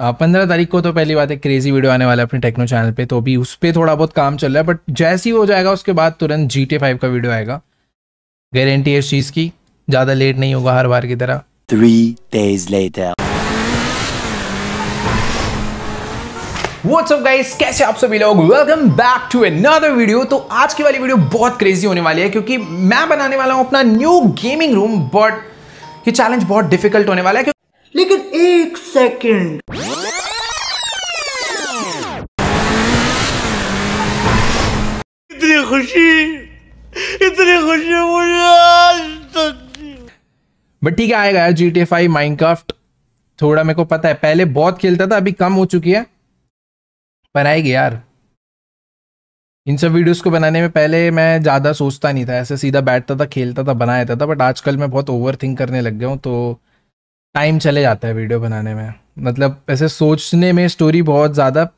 पंद्रह तारीख को तो पहली बात है क्रेजी वीडियो आने वाला है अपने टेक्नो चैनल पे तो अभी उस पर थोड़ा बहुत काम चल रहा है बट जैसे ही हो जाएगा उसके बाद तुरंत जी टे फाइव का वीडियो आएगा गारंटी है इस चीज़ की ज़्यादा लेट नहीं होगा हर बार की तरह Three days later. What's up guys कैसे आप सभी लोग welcome back to another video तो आज की वाली वीडियो बहुत क्रेजी होने वाली है क्योंकि मैं बनाने वाला हूं अपना न्यू गेमिंग रूम बट ये चैलेंज बहुत डिफिकल्ट होने वाला है लेकिन एक सेकेंड खुशी इतनी खुशी मुझे आज तक बट ठीक है आएगा यार जी टी फाइव माइनक्राफ्ट थोड़ा मेरे को पता है पहले बहुत खेलता था अभी कम हो चुकी है पर आएगी यार इन सब वीडियोस को बनाने में पहले मैं ज़्यादा सोचता नहीं था ऐसे सीधा बैठता था खेलता था बना देता था बट आजकल मैं बहुत ओवर थिंक करने लग गया हूँ तो टाइम चले जाता है वीडियो बनाने में मतलब ऐसे सोचने में स्टोरी बहुत ज़्यादा